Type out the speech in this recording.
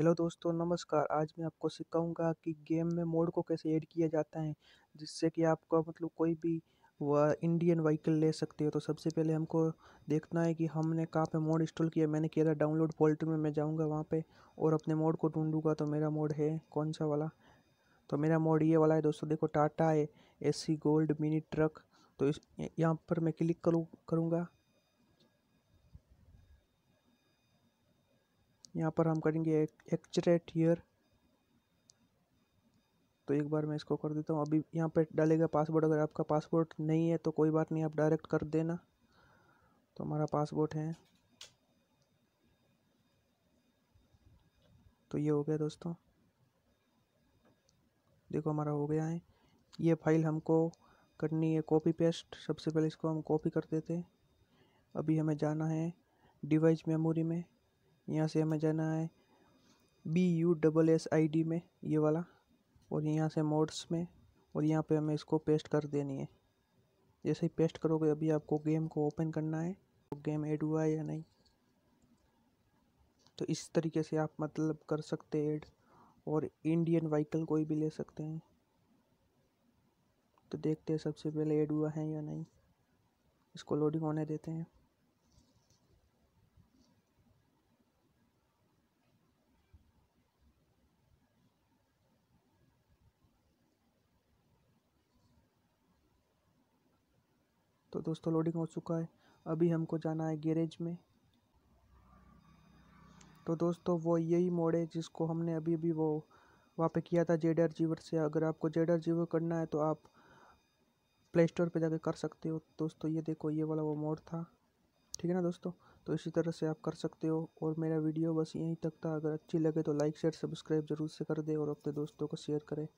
hello दोस्तों नमस्कार आज मैं आपको सिखाऊंगा कि गेम में मोड को कैसे ऐड किया जाता है जिससे कि आपका मतलब कोई भी वह इंडियन व्हीकल ले सकते हो तो सबसे पहले हमको देखना है कि हमने कहाँ पे मोड इंस्टॉल किया मैंने किया था डाउनलोड फोल्डर में मैं जाऊँगा वहाँ पर और अपने मोड को ढूँढूँगा तो मेरा मोड है कौन सा वाला तो मेरा मोड ये वाला है दोस्तों देखो टाटा है ए गोल्ड मिनी ट्रक तो इस यहाँ पर मैं क्लिक करूँ करूँगा यहाँ पर हम करेंगे एक्चरेट हीयर तो एक बार मैं इसको कर देता हूँ अभी यहाँ पे डालेगा पासवर्ड अगर आपका पासवर्ड नहीं है तो कोई बात नहीं आप डायरेक्ट कर देना तो हमारा पासवर्ड है तो ये हो गया दोस्तों देखो हमारा हो गया है ये फाइल हमको करनी है कॉपी पेस्ट सबसे पहले इसको हम कॉपी कर देते अभी हमें जाना है डिवाइस मेमोरी में यहाँ से हमें जाना है B U double S I D में ये वाला और यहाँ से मोड्स में और यहाँ पे हमें इसको पेस्ट कर देनी है जैसे ही पेस्ट करोगे अभी आपको गेम को ओपन करना है तो गेम ऐड हुआ है या नहीं तो इस तरीके से आप मतलब कर सकते ऐड और इंडियन व्हीकल कोई भी ले सकते हैं तो देखते हैं सबसे पहले ऐड हुआ है या नहीं इसको लोडिंग होने देते हैं तो दोस्तों लोडिंग हो चुका है अभी हमको जाना है गैरेज में तो दोस्तों वो यही मोड़ है जिसको हमने अभी अभी वो वहाँ पे किया था जेडर जीवर से अगर आपको जेडर जीवर करना है तो आप प्ले स्टोर पर जाके कर सकते हो दोस्तों ये देखो ये वाला वो मोड था ठीक है ना दोस्तों तो इसी तरह से आप कर सकते हो और मेरा वीडियो बस यहीं तक था अगर अच्छी लगे तो लाइक शेयर सब्सक्राइब जरूर से कर दे और अपने दोस्तों को शेयर करें